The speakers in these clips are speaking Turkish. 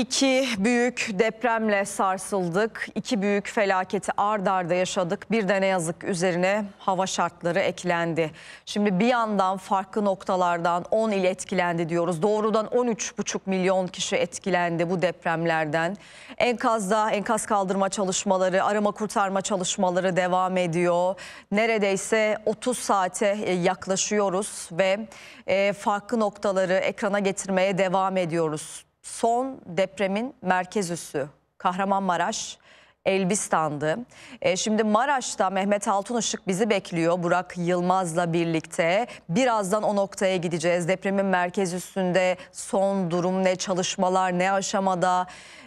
İki büyük depremle sarsıldık. İki büyük felaketi ard arda yaşadık. Bir de ne yazık üzerine hava şartları eklendi. Şimdi bir yandan farklı noktalardan 10 il etkilendi diyoruz. Doğrudan 13,5 milyon kişi etkilendi bu depremlerden. Enkazda enkaz kaldırma çalışmaları, arama kurtarma çalışmaları devam ediyor. Neredeyse 30 saate e, yaklaşıyoruz ve e, farklı noktaları ekrana getirmeye devam ediyoruz son depremin merkez üssü Kahramanmaraş Elbistan'dı. E, şimdi Maraş'ta Mehmet Altınışık bizi bekliyor Burak Yılmaz'la birlikte. Birazdan o noktaya gideceğiz. Depremin merkez üstünde son durum ne, çalışmalar ne aşamada?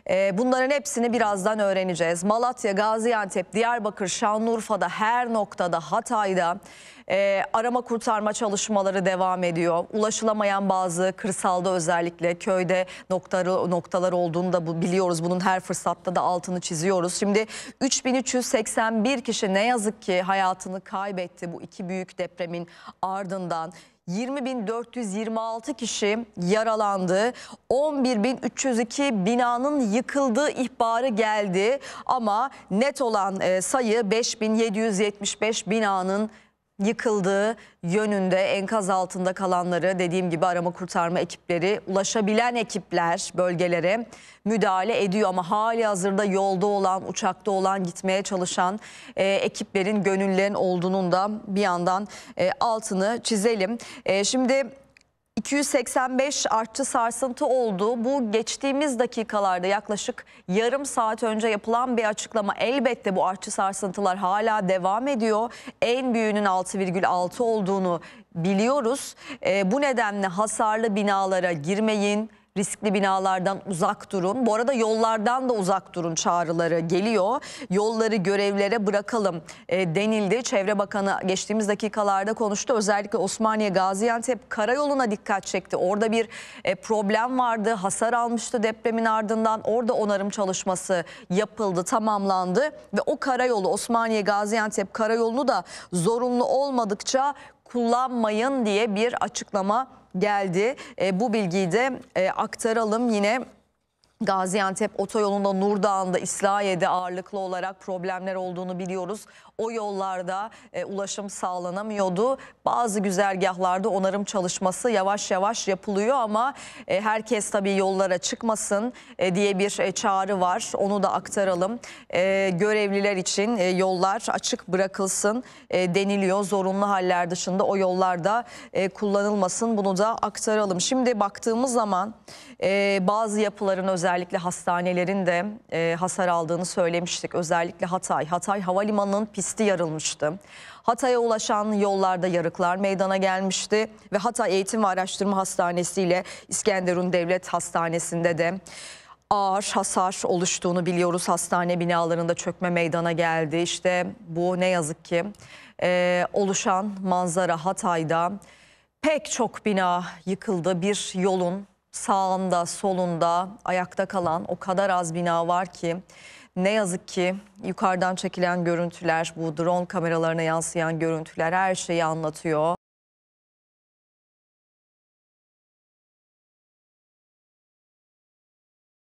E, bunların hepsini birazdan öğreneceğiz. Malatya, Gaziantep, Diyarbakır, Şanlıurfa'da her noktada, Hatay'da e, arama kurtarma çalışmaları devam ediyor. Ulaşılamayan bazı kırsalda özellikle köyde noktaları, noktalar olduğunu da biliyoruz. Bunun her fırsatta da altını çiziyoruz. Şimdi 3381 kişi ne yazık ki hayatını kaybetti bu iki büyük depremin ardından. 20.426 kişi yaralandı. 11.302 binanın yıkıldığı ihbarı geldi ama net olan e, sayı 5.775 binanın yıkıldığı yönünde enkaz altında kalanları dediğim gibi arama kurtarma ekipleri ulaşabilen ekipler bölgelere müdahale ediyor ama hali hazırda yolda olan uçakta olan gitmeye çalışan e, ekiplerin gönüllerin olduğunun da bir yandan e, altını çizelim. E, şimdi 285 artçı sarsıntı oldu. Bu geçtiğimiz dakikalarda yaklaşık yarım saat önce yapılan bir açıklama. Elbette bu artçı sarsıntılar hala devam ediyor. En büyüğünün 6,6 olduğunu biliyoruz. E, bu nedenle hasarlı binalara girmeyin riskli binalardan uzak durun. Bu arada yollardan da uzak durun çağrıları geliyor. Yolları görevlere bırakalım e, denildi. Çevre Bakanı geçtiğimiz dakikalarda konuştu. Özellikle Osmaniye Gaziantep karayoluna dikkat çekti. Orada bir e, problem vardı. Hasar almıştı depremin ardından. Orada onarım çalışması yapıldı, tamamlandı ve o karayolu Osmaniye Gaziantep karayolunu da zorunlu olmadıkça kullanmayın diye bir açıklama geldi. E, bu bilgiyi de e, aktaralım yine Gaziantep otoyolunda Nurdağ'ında İslahiye'de ağırlıklı olarak problemler olduğunu biliyoruz. O yollarda e, ulaşım sağlanamıyordu. Bazı güzergahlarda onarım çalışması yavaş yavaş yapılıyor ama e, herkes tabii yollara çıkmasın e, diye bir e, çağrı var. Onu da aktaralım. E, görevliler için e, yollar açık bırakılsın e, deniliyor. Zorunlu haller dışında o yollarda e, kullanılmasın. Bunu da aktaralım. Şimdi baktığımız zaman e, bazı yapıların özellikle özellikle hastanelerin de e, hasar aldığını söylemiştik. Özellikle Hatay. Hatay havalimanının pisti yarılmıştı. Hatay'a ulaşan yollarda yarıklar meydana gelmişti ve Hatay Eğitim ve Araştırma Hastanesi ile İskenderun Devlet Hastanesi'nde de ağır hasar oluştuğunu biliyoruz. Hastane binalarında çökme meydana geldi. İşte bu ne yazık ki e, oluşan manzara Hatay'da pek çok bina yıkıldı. Bir yolun sağında, solunda, ayakta kalan o kadar az bina var ki ne yazık ki yukarıdan çekilen görüntüler, bu drone kameralarına yansıyan görüntüler her şeyi anlatıyor.